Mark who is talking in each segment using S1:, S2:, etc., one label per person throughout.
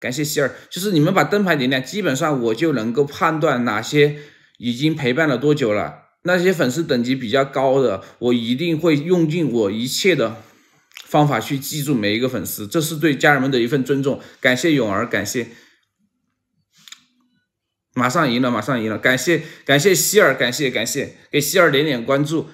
S1: 感谢希儿，就是你们把灯牌点亮，基本上我就能够判断哪些已经陪伴了多久了。那些粉丝等级比较高的，我一定会用尽我一切的方法去记住每一个粉丝，这是对家人们的一份尊重。感谢勇儿，感谢，马上赢了，马上赢了，感谢感谢希儿，感谢感谢，给希儿点点关注。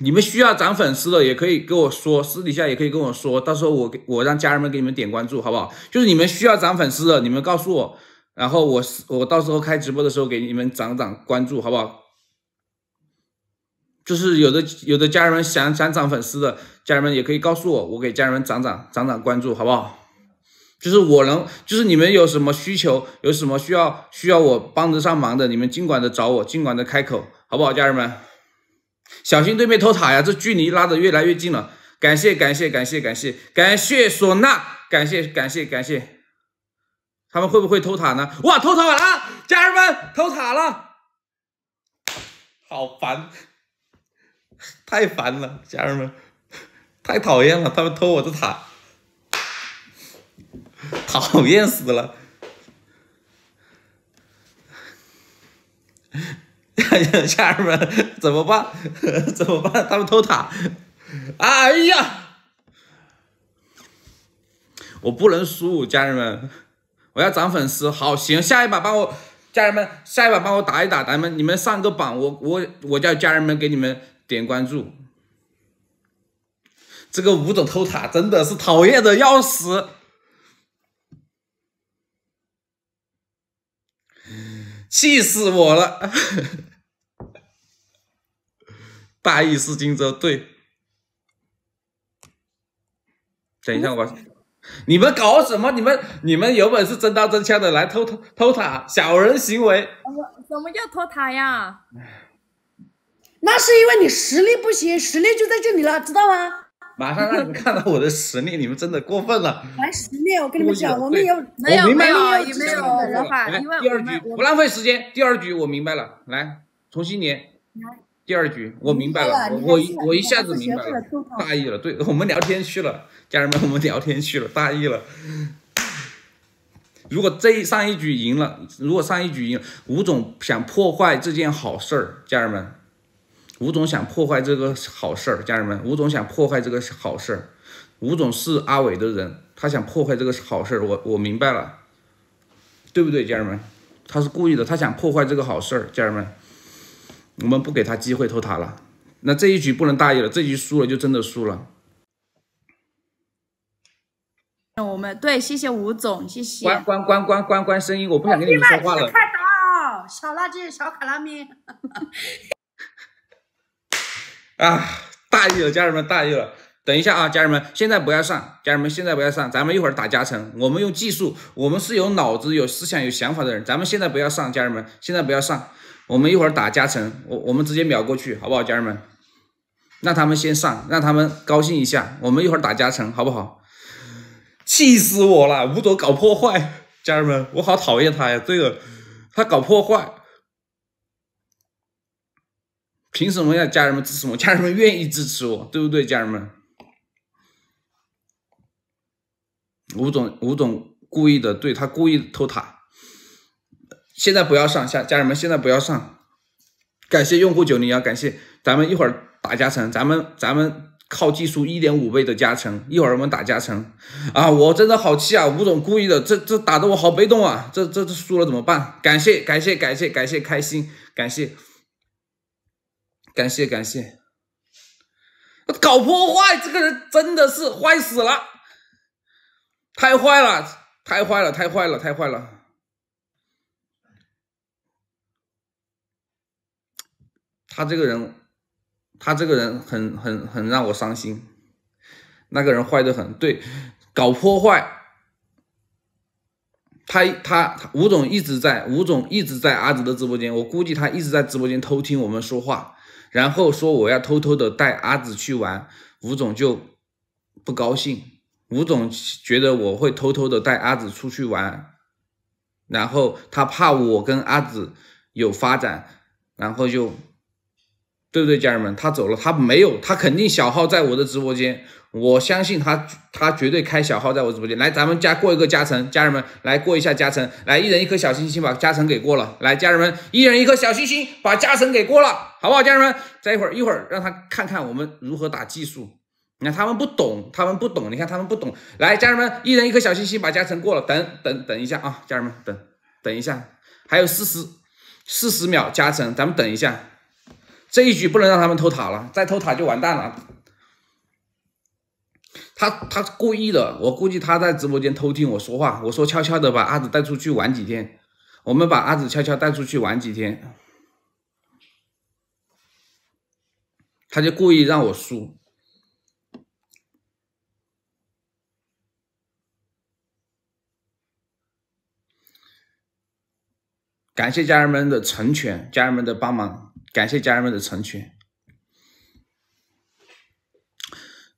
S1: 你们需要涨粉丝的也可以跟我说，私底下也可以跟我说，到时候我我让家人们给你们点关注，好不好？就是你们需要涨粉丝的，你们告诉我，然后我我到时候开直播的时候给你们涨涨关注，好不好？就是有的有的家人们想想涨粉丝的家人们也可以告诉我，我给家人们涨涨涨涨关注，好不好？就是我能，就是你们有什么需求，有什么需要需要我帮得上忙的，你们尽管的找我，尽管的开口，好不好，家人们？小心对面偷塔呀！这距离拉的越来越近了。感谢感谢感谢感谢感谢唢呐！感谢感谢感谢，他们会不会偷塔呢？哇，偷塔了！家人们，偷塔了！好烦，太烦了，家人们，太讨厌了，他们偷我的塔，讨厌死了。家人们，怎么办？怎么办？他们偷塔！哎呀，我不能输，家人们，我要涨粉丝。好，行，下一把帮我，家人们，下一把帮我打一打，咱们你们上个榜，我我我叫家人们给你们点关注。这个吴总偷塔真的是讨厌的要死。气死我了！大意失荆州，对。等一下，我，你们搞什么？你们你们有本事真刀真枪的来偷偷偷塔，小人行为。什么要偷塔呀？那是因为你实力不行，实力就在这里了，知道吗？马上让你们看到我的实力，你们真的过分了！来实力，我跟你们讲，我没有没有没有没有。第二局不浪费时间，第二局我明白了，来重新连。第二局我明白了，我我一下子明白了，大意了。对我们聊天去了，家人们，我们聊天去了，大意了。如果这一上一局赢了，如果上一局赢，吴总想破坏这件好事儿，家人们。吴总想破坏这个好事儿，家人们，吴总想破坏这个好事儿。吴总是阿伟的人，他想破坏这个好事儿，我我明白了，对不对，家人们？他是故意的，他想破坏这个好事儿，家人们。我们不给他机会偷塔了，那这一局不能大意了，这一局输了就真的输了。那我们对，谢谢吴总，谢谢。关关关关关关声音，我不想跟你们说话了。开小垃圾，小卡拉米。啊，大意了，家人们大意了。等一下啊，家人们现在不要上，家人们现在不要上，咱们一会儿打加成。我们用技术，我们是有脑子、有思想、有想法的人。咱们现在不要上，家人们现在不要上，我们一会儿打加成，我我们直接秒过去，好不好，家人们？让他们先上，让他们高兴一下。我们一会儿打加成，好不好？气死我了，吴总搞破坏，家人们，我好讨厌他呀，这个他搞破坏。凭什么要家人们支持我？家人们愿意支持我，对不对？家人们，吴总，吴总故意的，对他故意偷塔。现在不要上下，家人们现在不要上。感谢用户九零幺，感谢咱们一会儿打加成，咱们咱们靠技术一点五倍的加成，一会儿我们打加成啊！我真的好气啊！吴总故意的，这这打的我好被动啊！这这这输了怎么办？感谢感谢感谢感谢开心感谢。感谢感谢，搞破坏这个人真的是坏死了，太坏了，太坏了，太坏了，太坏了。他这个人，他这个人很很很让我伤心。那个人坏的很，对，搞破坏。他他吴总一直在吴总一直在阿紫的直播间，我估计他一直在直播间偷听我们说话。然后说我要偷偷的带阿紫去玩，吴总就不高兴。吴总觉得我会偷偷的带阿紫出去玩，然后他怕我跟阿紫有发展，然后就，对不对，家人们？他走了，他没有，他肯定小号在我的直播间。我相信他，他绝对开小号在我直播间来，咱们加过一个加成，家人们来过一下加成，来一人一颗小心心把加成给过了，来家人们一人一颗小心心把加成给过了，好不好？家人们再一会儿一会儿让他看看我们如何打技术，你看他们不懂，他们不懂，你看他们不懂，来家人们一人一颗小心心把加成过了，等等等一下啊，家人们等等一下，还有四十四十秒加成，咱们等一下，这一局不能让他们偷塔了，再偷塔就完蛋了。他他故意的，我估计他在直播间偷听我说话。我说悄悄的把阿紫带出去玩几天，我们把阿紫悄悄带出去玩几天，他就故意让我输。感谢家人们的成全，家人们的帮忙，感谢家人们的成全。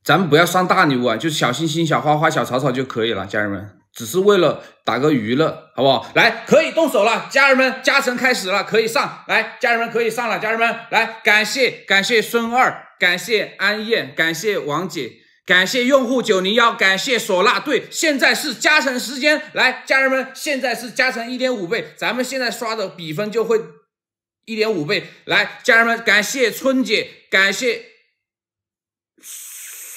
S1: 咱们不要上大礼物啊，就是小星星、小花花、小草草就可以了，家人们，只是为了打个娱乐，好不好？来，可以动手了，家人们，加成开始了，可以上来，家人们可以上了，家人们来，感谢感谢孙二，感谢安燕，感谢王姐，感谢用户九零幺，感谢唢呐对，现在是加成时间，来，家人们，现在是加成一点五倍，咱们现在刷的比分就会一点五倍，来，家人们，感谢春姐，感谢。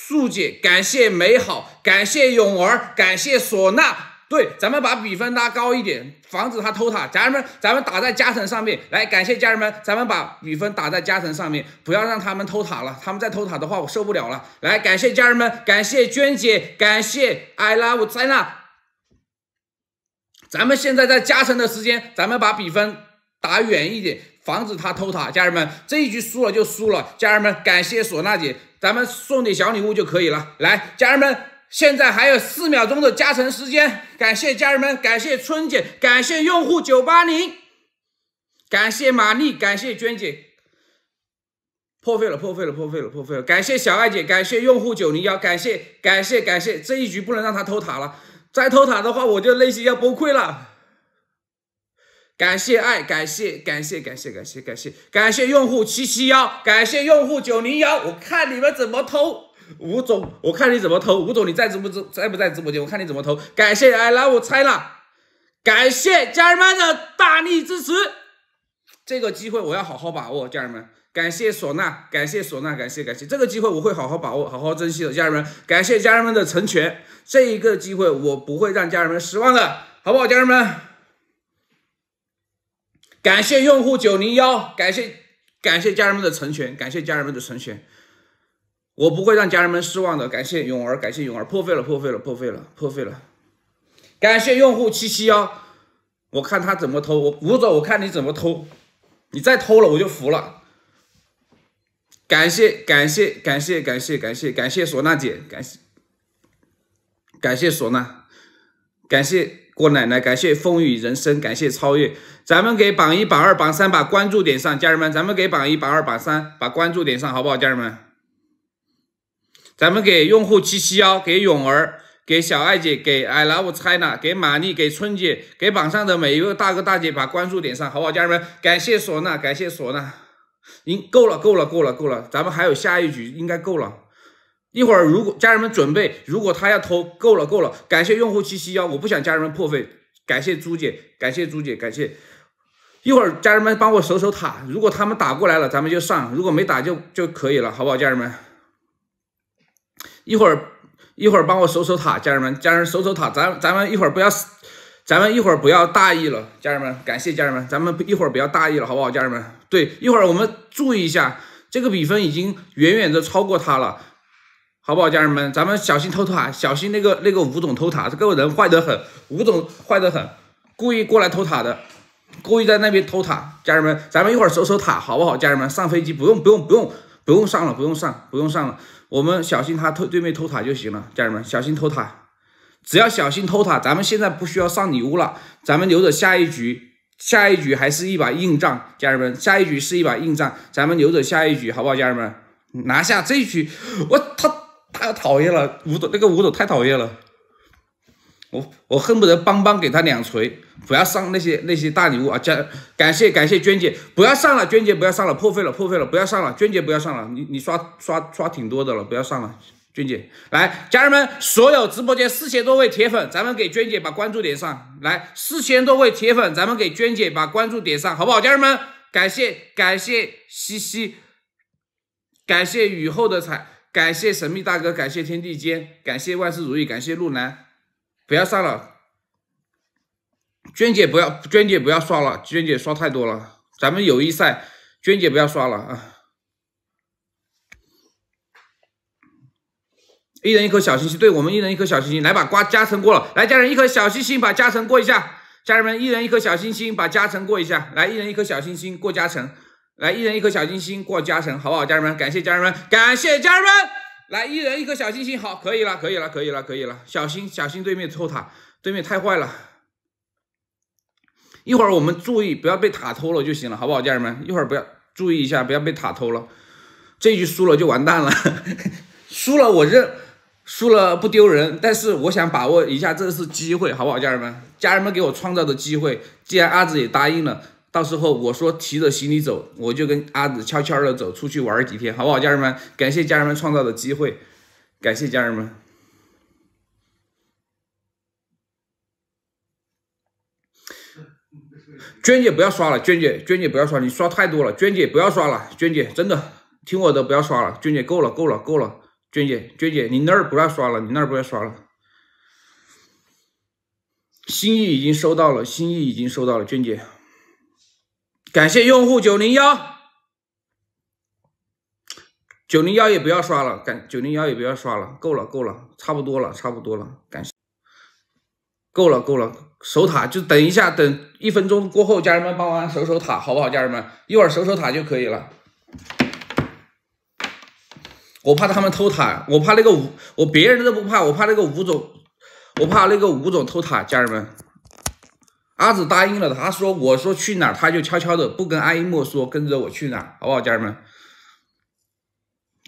S1: 素姐，感谢美好，感谢勇儿，感谢唢呐。对，咱们把比分拉高一点，防止他偷塔。家人们，咱们打在加成上面来。感谢家人们，咱们把比分打在加成上面，不要让他们偷塔了。他们再偷塔的话，我受不了了。来，感谢家人们，感谢娟姐，感谢 I love China。咱们现在在加成的时间，咱们把比分打远一点，防止他偷塔。家人们，这一局输了就输了。家人们，感谢唢呐姐。咱们送点小礼物就可以了。来，家人们，现在还有四秒钟的加成时间。感谢家人们，感谢春姐，感谢用户九八零，感谢玛丽，感谢娟姐。破费了，破费了，破费了，破费了。感谢小爱姐，感谢用户九零幺，感谢，感谢，感谢。这一局不能让他偷塔了，再偷塔的话，我就内心要崩溃了。感谢爱，感谢感谢感谢感谢感谢感谢用户七七幺，感谢用户九零幺，我看你们怎么偷吴总，我看你怎么偷吴总，你在直播在不在直播间？我看你怎么偷。感谢，哎，来我猜了，感谢家人们的大力支持，这个机会我要好好把握，家人们，感谢唢呐，感谢唢呐，感谢感谢，这个机会我会好好把握，好好珍惜的，家人们，感谢家人们的成全，这一个机会我不会让家人们失望的，好不好，家人们？感谢用户九零幺，感谢感谢家人们的成全，感谢家人们的成全，我不会让家人们失望的。感谢勇儿，感谢勇儿，破费了，破费了，破费了，破费了。感谢用户七七幺，我看他怎么偷，我吴总，我看你怎么偷，你再偷了我就服了。感谢感谢感谢感谢感谢感谢唢呐姐，感谢感谢唢呐，感谢。郭奶奶，感谢风雨人生，感谢超越。咱们给榜一、榜二、榜三把关注点上，家人们，咱们给榜一、榜二、榜三把关注点上，好不好，家人们？咱们给用户七七幺，给勇儿，给小爱姐，给 I love China，给玛丽，给春姐，给榜上的每一位大哥大姐把关注点上，好不好，家人们？感谢唢呐，感谢唢呐，您够了，够了，够了，够了，咱们还有下一局，应该够了。一会儿，如果家人们准备，如果他要偷，够了够了，感谢用户七七幺，我不想家人们破费，感谢朱姐，感谢朱姐，感谢。一会儿，家人们帮我守守塔，如果他们打过来了，咱们就上；如果没打，就就可以了，好不好？家人们，一会儿，一会儿帮我守守塔，家人们，家人们守守塔，咱咱们一会儿不要，咱们一会儿不要大意了，家人们，感谢家人们，咱们一会儿不要大意了，好不好？家人们，对，一会儿我们注意一下，这个比分已经远远的超过他了。好不好，家人们，咱们小心偷塔，小心那个那个吴总偷塔，这个人坏得很，吴总坏得很，故意过来偷塔的，故意在那边偷塔。家人们，咱们一会儿守守塔，好不好？家人们，上飞机不用不用不用不用上了，不用上，不用上了。我们小心他偷对面偷塔就行了，家人们，小心偷塔，只要小心偷塔，咱们现在不需要上礼物了，咱们留着下一局，下一局还是一把硬仗，家人们，下一局是一把硬仗，咱们留着下一局好不好？家人们，拿下这一局，我他。太讨厌了，五朵那个五朵太讨厌了，我我恨不得邦邦给他两锤，不要上那些那些大礼物啊！家感谢感谢娟姐，不要上了，娟姐不要上了，破费了破费了，不要上了，娟姐不要上了，你你刷刷刷挺多的了，不要上了，娟姐来，家人们，所有直播间四千多位铁粉，咱们给娟姐把关注点上来，四千多位铁粉，咱们给娟姐把关注点上，好不好？家人们，感谢感谢西西，感谢雨后的彩。感谢神秘大哥，感谢天地间，感谢万事如意，感谢路南，不要上了。娟姐不要，娟姐不要刷了，娟姐刷太多了。咱们友谊赛，娟姐不要刷了啊！一人一颗小星星，对我们一人一颗小星星，来把瓜加成过了，来家人一颗小星星把加成过一下，家人们一人一颗小星星把加成过一下，来一人一颗小星星过加成。来，一人一颗小星星过加成，好不好？家人们，感谢家人们，感谢家人们。来，一人一颗小星星，好，可以了，可以了，可以了，可以了。小心，小心，对面偷塔，对面太坏了。一会儿我们注意，不要被塔偷了就行了，好不好？家人们，一会儿不要注意一下，不要被塔偷了。这局输了就完蛋了，输了我认，输了不丢人，但是我想把握一下这次机会，好不好？家人们，家人们给我创造的机会，既然阿紫也答应了。到时候我说提着行李走，我就跟阿紫悄悄的走出去玩几天，好不好？家人们，感谢家人们创造的机会，感谢家人们。娟姐不要刷了，娟姐，娟姐不要刷，你刷太多了。娟姐不要刷了，娟姐真的听我的，不要刷了。娟姐够了，够了，够了。娟姐，娟姐，你那儿不要刷了，你那儿不要刷了。心意已经收到了，心意已经收到了，娟姐。感谢用户九零幺，九零幺也不要刷了，感九零幺也不要刷了，够了够了，差不多了差不多了，感谢，够了够了，守塔就等一下，等一分钟过后，家人们帮忙守守塔好不好？家人们一会儿守守塔就可以了，我怕他们偷塔，我怕那个吴，我别人都不怕，我怕那个吴总，我怕那个吴总偷塔，家人们。阿紫答应了，他说：“我说去哪儿，他就悄悄的不跟阿依莫说，跟着我去哪儿，好不好，家人们？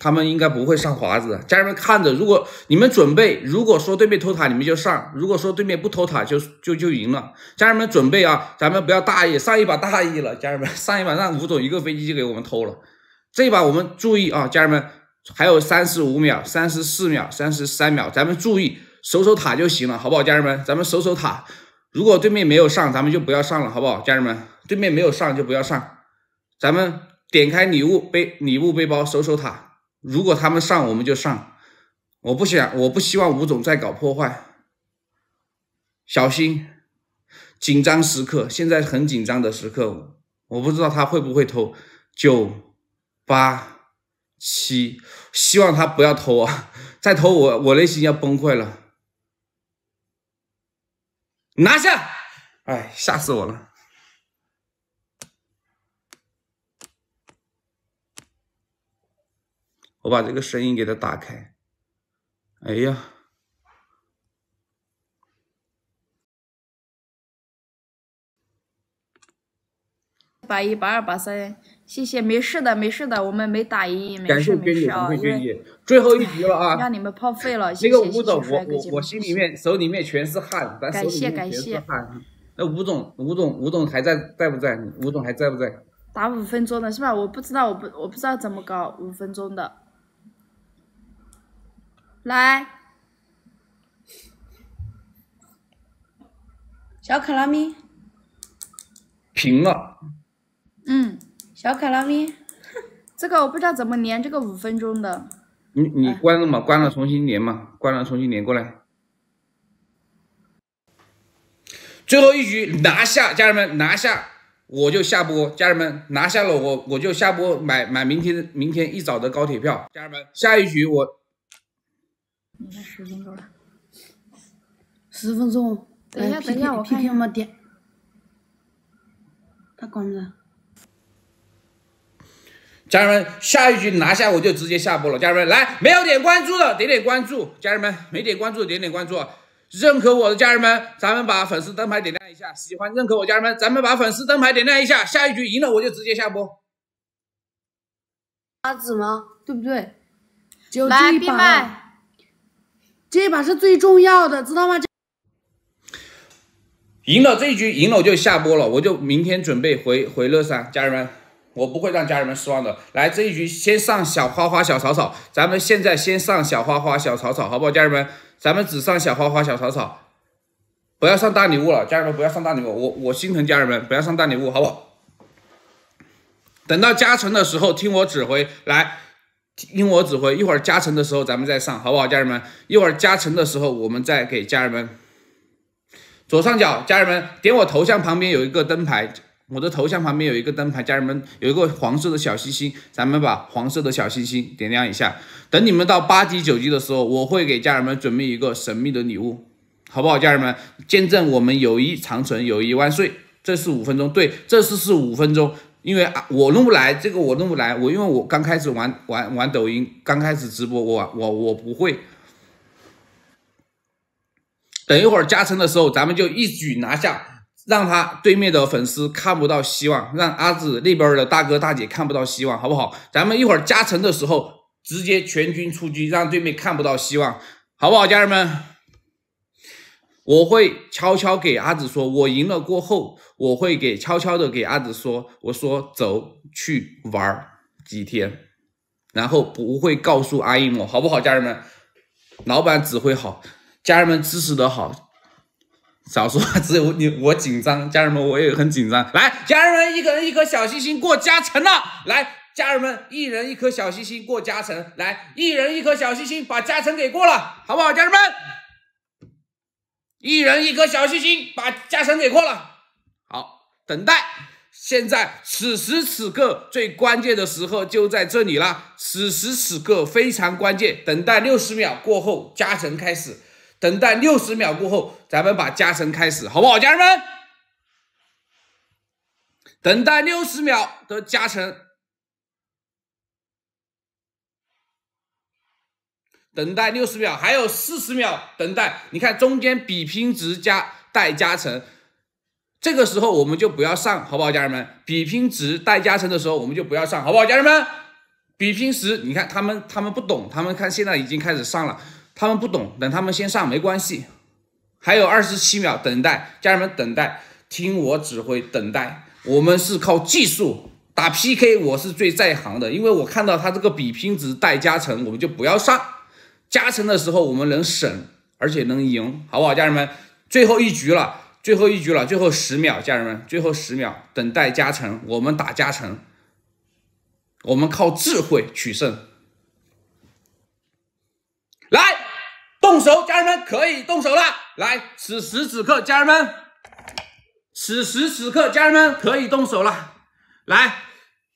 S1: 他们应该不会上华子。家人们看着，如果你们准备，如果说对面偷塔，你们就上；如果说对面不偷塔，就就就赢了。家人们准备啊，咱们不要大意，上一把大意了。家人们，上一把让吴总一个飞机就给我们偷了。这把我们注意啊，家人们，还有三十五秒、三十四秒、三十三秒，咱们注意守守塔就行了，好不好，家人们？咱们守守塔。”如果对面没有上，咱们就不要上了，好不好，家人们？对面没有上就不要上，咱们点开礼物背礼物背包，守守塔。如果他们上，我们就上。我不想，我不希望吴总再搞破坏，小心！紧张时刻，现在很紧张的时刻，我不知道他会不会偷，九八七，希望他不要偷啊！再偷我，我内心要崩溃了。拿下！哎，吓死我了！我把这个声音给它打开。哎呀，八一八二八三。谢谢，没事的，没事的，我们没打赢，没事没事。感谢跟你最后一局了啊，让你们泡废了。这 个吴总，我我我心里面手里面全是汗，感谢感谢。那吴总，吴总，吴总还在在不在？吴总还在不在？打五分钟的是吧？我不知道，我不我不知道怎么搞五分钟的。来，小卡拉咪，平了。嗯。小卡拉咪，这个我不知道怎么连这个五分钟的。你你关了嘛，关了重新连嘛，关了重新连过来。最后一局拿下，家人们拿下，我就下播。家人们拿下了我我就下播，买买明天明天一早的高铁票。家人们下一局我。你看十分钟了，十分钟。
S2: 等一下等一下，我看
S1: 点。他关了。家人们，下一局拿下我就直接下播了。家人们来，没有点关注的点点关注。家人们没点关注的点点关注。认可我的家人们，咱们把粉丝灯牌点亮一下。喜欢认可我家人们，咱们把粉丝灯牌点亮一下。下一局赢了我就直接下播。啊？怎么？对不对？这闭麦。这一把是最重要的，知道吗？赢了这一局，赢了我就下播了，我就明天准备回回乐山。家人们。我不会让家人们失望的。来这一局，先上小花花、小草草。咱们现在先上小花花、小草草，好不好，家人们？咱们只上小花花、小草草，不要上大礼物了，家人们不要上大礼物。我我心疼家人们，不要上大礼物，好不好？等到加成的时候，听我指挥，来听我指挥。一会儿加成的时候，咱们再上，好不好，家人们？一会儿加成的时候，我们再给家人们。左上角，家人们点我头像旁边有一个灯牌。我的头像旁边有一个灯牌，家人们有一个黄色的小心心，咱们把黄色的小心心点亮一下。等你们到八级九级的时候，我会给家人们准备一个神秘的礼物，好不好？家人们，见证我们友谊长存，友谊万岁！这是五分钟，对，这次是五分钟，因为我弄不来这个，我弄不来，我因为我刚开始玩玩玩抖音，刚开始直播，我我我不会。等一会儿加成的时候，咱们就一举拿下。让他对面的粉丝看不到希望，让阿紫那边的大哥大姐看不到希望，好不好？咱们一会儿加成的时候，直接全军出击，让对面看不到希望，好不好？家人们，我会悄悄给阿紫说，我赢了过后，我会给悄悄的给阿紫说，我说走去玩几天，然后不会告诉阿姨莫，好不好？家人们，老板指挥好，家人们支持的好。少说，话，只有你我紧张，家人们我也很紧张。来，家人们，一个人一颗小心心过加成了。来，家人们，一人一颗小心心过加成。来，一人一颗小心心把加成给过了，好不好？家人们，一人一颗小心心把加成给过了。好，等待，现在此时此刻最关键的时候就在这里了，此时此刻非常关键，等待六十秒过后加成开始。等待六十秒过后，咱们把加成开始，好不好，家人们？等待六十秒的加成，等待六十秒，还有四十秒等待。你看中间比拼值加带加成，这个时候我们就不要上，好不好，家人们？比拼值带加成的时候，我们就不要上，好不好，家人们？比拼时，你看他们，他们不懂，他们看现在已经开始上了。他们不懂，等他们先上没关系。还有二十七秒，等待家人们，等待听我指挥，等待。我们是靠技术打 PK，我是最在行的，因为我看到他这个比拼值带加成，我们就不要上。加成的时候，我们能省，而且能赢，好不好？家人们，最后一局了，最后一局了，最后十秒，家人们，最后十秒，等待加成，我们打加成，我们靠智慧取胜。手，家人们可以动手了。来，此时此刻，家人们，此时此刻，家人们可以动手了。来，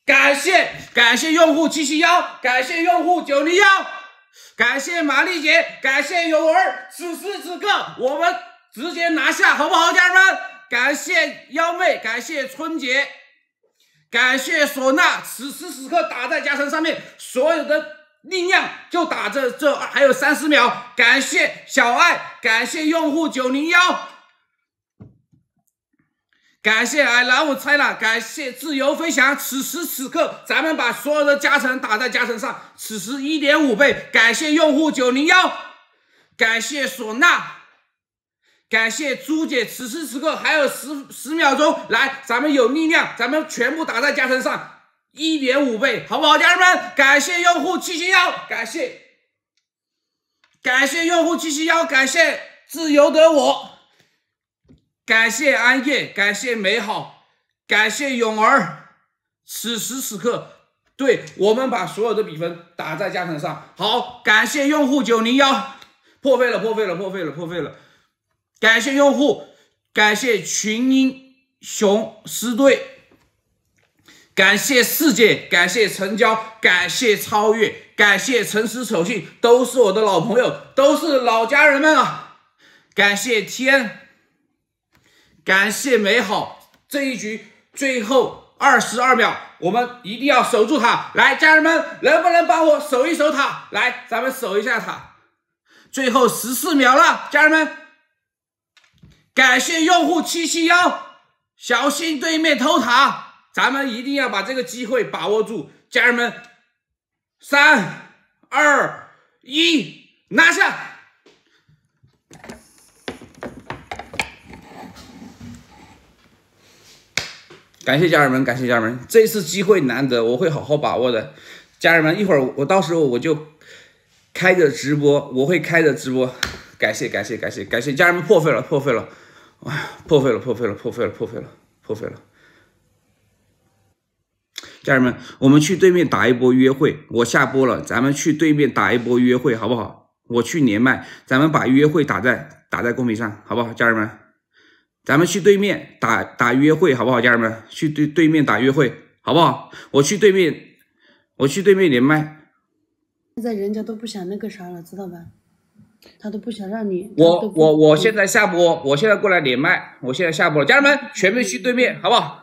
S1: 感谢感谢用户七七幺，感谢用户九零幺，感谢马丽姐，感谢勇儿。此时此刻，我们直接拿下，好不好，家人们？感谢幺妹，感谢春姐，感谢唢呐。此时此刻，打在加成上面所有的。力量就打这这，还有三十秒。感谢小爱，感谢用户九零幺，感谢哎老五拆了，感谢自由飞翔。此时此刻，咱们把所有的加成打在加成上。此时一点五倍。感谢用户九零幺，感谢唢呐，感谢朱姐。此时此刻还有十十秒钟，来，咱们有力量，咱们全部打在加成上。一点五倍，好不好？家人们，感谢用户七七幺，感谢，感谢用户七七幺，感谢自由的我，感谢安夜，感谢美好，感谢勇儿。此时此刻，对我们把所有的比分打在加成上，好，感谢用户九零幺，破费了，破费了，破费了，破费了，感谢用户，感谢群英雄狮队。感谢四姐，感谢成交，感谢超越，感谢诚实守信，都是我的老朋友，都是老家人们啊！感谢天，感谢美好。这一局最后二十二秒，我们一定要守住塔。来，家人们，能不能帮我守一守塔？来，咱们守一下塔。最后十四秒了，家人们，感谢用户七七幺，小心对面偷塔。咱们一定要把这个机会把握住，家人们，三二一，拿下！感谢家人们，感谢家人们，这次机会难得，我会好好把握的。家人们，一会儿我到时候我就开着直播，我会开着直播。感谢感谢感谢感谢家人们破费了破费了，哎破费了破费了破费了破费了破费了。家人们，我们去对面打一波约会，我下播了，咱们去对面打一波约会，好不好？我去连麦，咱们把约会打在打在公屏上，好不好？家人们，咱们去对面打打约会，好不好？家人们，去对对面打约会，好不好？我去对面，我去对面连麦。现在人家都不想那个啥了，知道吧？他都不想让你。我我我现在下播，我现在过来连麦，我现在下播了，家人们，全部去对面，好不好？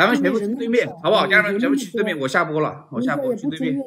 S1: 咱们全部去对面，好不好？家人们全部去对面，我下播了，我下播去对面。